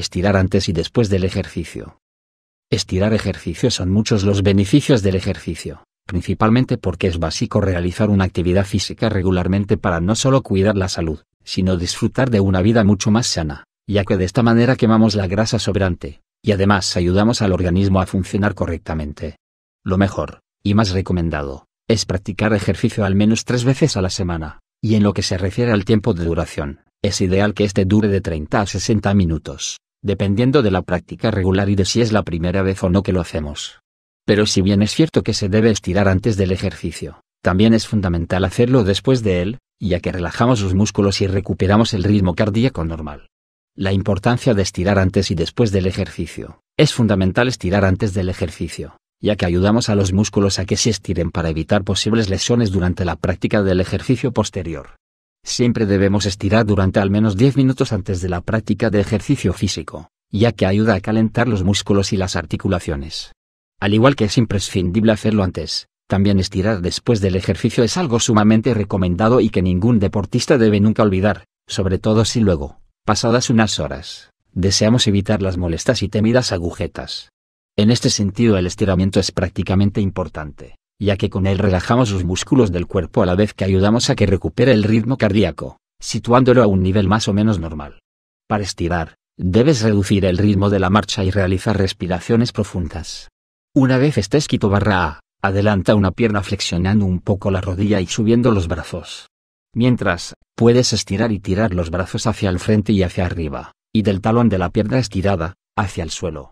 Estirar antes y después del ejercicio. Estirar ejercicio son muchos los beneficios del ejercicio, principalmente porque es básico realizar una actividad física regularmente para no solo cuidar la salud, sino disfrutar de una vida mucho más sana, ya que de esta manera quemamos la grasa sobrante, y además ayudamos al organismo a funcionar correctamente. Lo mejor, y más recomendado, es practicar ejercicio al menos tres veces a la semana, y en lo que se refiere al tiempo de duración, es ideal que este dure de 30 a 60 minutos, dependiendo de la práctica regular y de si es la primera vez o no que lo hacemos. Pero si bien es cierto que se debe estirar antes del ejercicio, también es fundamental hacerlo después de él, ya que relajamos los músculos y recuperamos el ritmo cardíaco normal. La importancia de estirar antes y después del ejercicio. Es fundamental estirar antes del ejercicio, ya que ayudamos a los músculos a que se estiren para evitar posibles lesiones durante la práctica del ejercicio posterior. Siempre debemos estirar durante al menos 10 minutos antes de la práctica de ejercicio físico, ya que ayuda a calentar los músculos y las articulaciones. Al igual que es imprescindible hacerlo antes, también estirar después del ejercicio es algo sumamente recomendado y que ningún deportista debe nunca olvidar, sobre todo si luego, pasadas unas horas, deseamos evitar las molestas y temidas agujetas. En este sentido el estiramiento es prácticamente importante ya que con él relajamos los músculos del cuerpo a la vez que ayudamos a que recupere el ritmo cardíaco, situándolo a un nivel más o menos normal. Para estirar, debes reducir el ritmo de la marcha y realizar respiraciones profundas. Una vez estés quito A, adelanta una pierna flexionando un poco la rodilla y subiendo los brazos. Mientras, puedes estirar y tirar los brazos hacia el frente y hacia arriba, y del talón de la pierna estirada, hacia el suelo.